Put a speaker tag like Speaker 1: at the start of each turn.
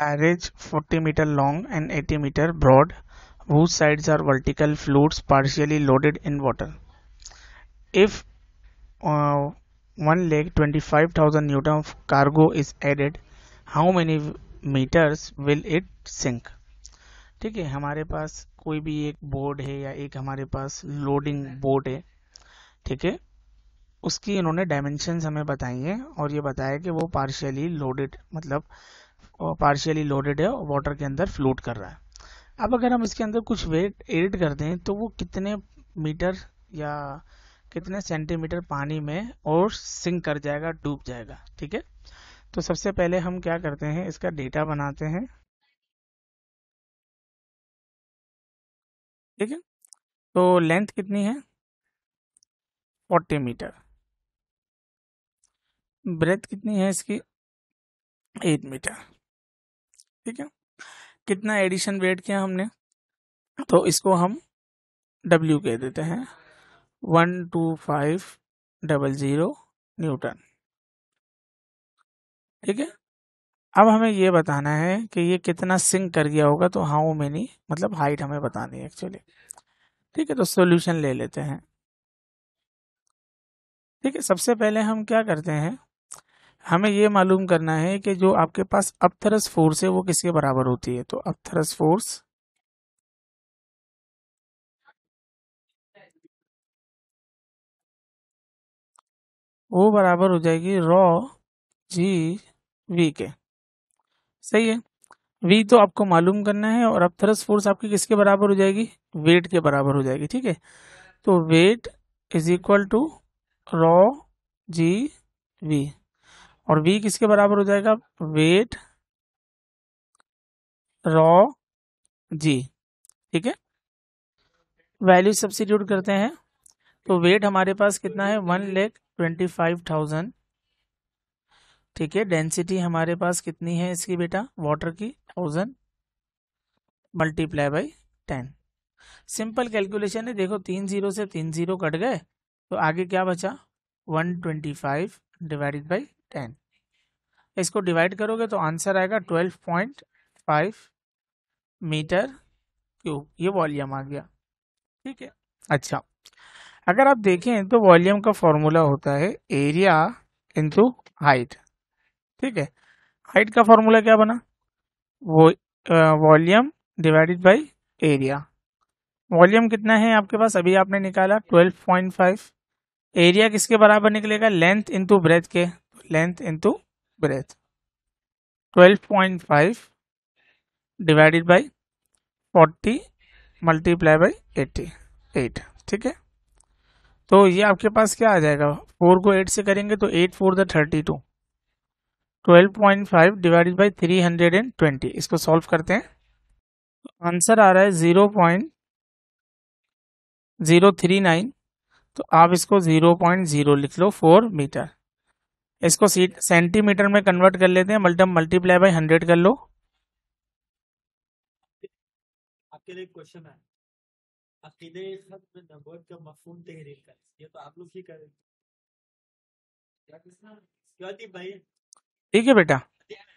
Speaker 1: Average forty meter long and eighty meter broad, whose sides are vertical flutes partially loaded in water. If uh, one leg 25,000 newton of cargo is added, how many meters will it sink? ठीक है हमारे पास कोई भी एक board है या एक हमारे पास लोडिंग बोर्ड है ठीक है उसकी इन्होंने डायमेंशंस हमें बताई हैं और ये बताया कि वो पार्शियली लोडेड मतलब पार्शियली लोडेड है और वाटर के अंदर फ्लोट कर रहा है अब अगर हम इसके अंदर कुछ वेट एड कर दें तो वो कितने मीटर या कितने सेंटीमीटर पानी में और सिंक कर जाएगा डूब जाएगा ठीक है तो सबसे
Speaker 2: पहले हम क्या करते हैं इसका डेटा बनाते हैं ठीक है तो लेंथ कितनी है 40 मीटर ब्रेथ कितनी है इसकी
Speaker 1: 8 मीटर ठीक है कितना एडिशन वेट किया हमने
Speaker 2: तो इसको हम डब्ल्यू कह देते हैं one two five double zero newton ठीक
Speaker 1: है अब हमें ये बताना है कि ये कितना सिंक कर गया होगा तो हाउ मेनी मतलब हाइट हमें बतानी है एक्चुअली ठीक है तो सॉल्यूशन ले लेते हैं ठीक है सबसे पहले हम क्या करते हैं हमें ये मालूम करना
Speaker 2: है कि जो आपके पास अपथरस फोर्स है वो किसके बराबर होती है तो अपथरस फोर्स वो बराबर हो जाएगी रॉ जी
Speaker 1: वी के सही है वी तो आपको मालूम करना है और अपथरस फोर्स आपकी किसके बराबर हो जाएगी वेट के बराबर हो जाएगी ठीक है तो weight is equal to rho g v और वी किसके बराबर हो जाएगा वेट रॉ जी ठीक है वैल्यू सब्सिट्यूट करते हैं तो वेट हमारे पास कितना है वन लेख ट्वेंटी फाइव थाउजेंड ठीक है डेंसिटी हमारे पास कितनी है इसकी बेटा वाटर की thousand multiply by ten simple calculation है देखो तीन जीरो से तीन जीरो कट गए तो आगे क्या बचा one twenty five divided by ten इसको डिवाइड करोगे तो आंसर आएगा twelve point five metre cube ये वॉल्यूम आ गया ठीक है अच्छा अगर आप देखें तो वॉल्यूम का फॉर्मूला होता है एरिया इंटू हाइट ठीक है हाइट का फॉर्मूला क्या बना वो volume divided by area volume कितना है आपके पास अभी आपने निकाला 12.5 एरिया किसके बराबर निकलेगा लेंथ इंटू ब्रेथ के length into breadth 12.5 divided by 40 multiply by eighty eight ठीक है तो ये आपके पास क्या आ जाएगा फोर को एट से करेंगे तो eight four the thirty two twelve point five divided by three hundred and twenty इसको सॉल्व करते हैं आंसर आ रहा है zero point zero three nine तो आप इसको ज़ीरो पॉइंट ज़ीरो लिख लो फोर मीटर इसको सेंटीमीटर में कन्वर्ट कर लेते हैं मल्टम मल्टीप्लाई बाई हंड्रेड कर लो
Speaker 2: आपके लिए क्वेश्चन है अकीदे नबूवत का मफहूम तहरीर कर ये तो आप लोग ही ठीक है बेटा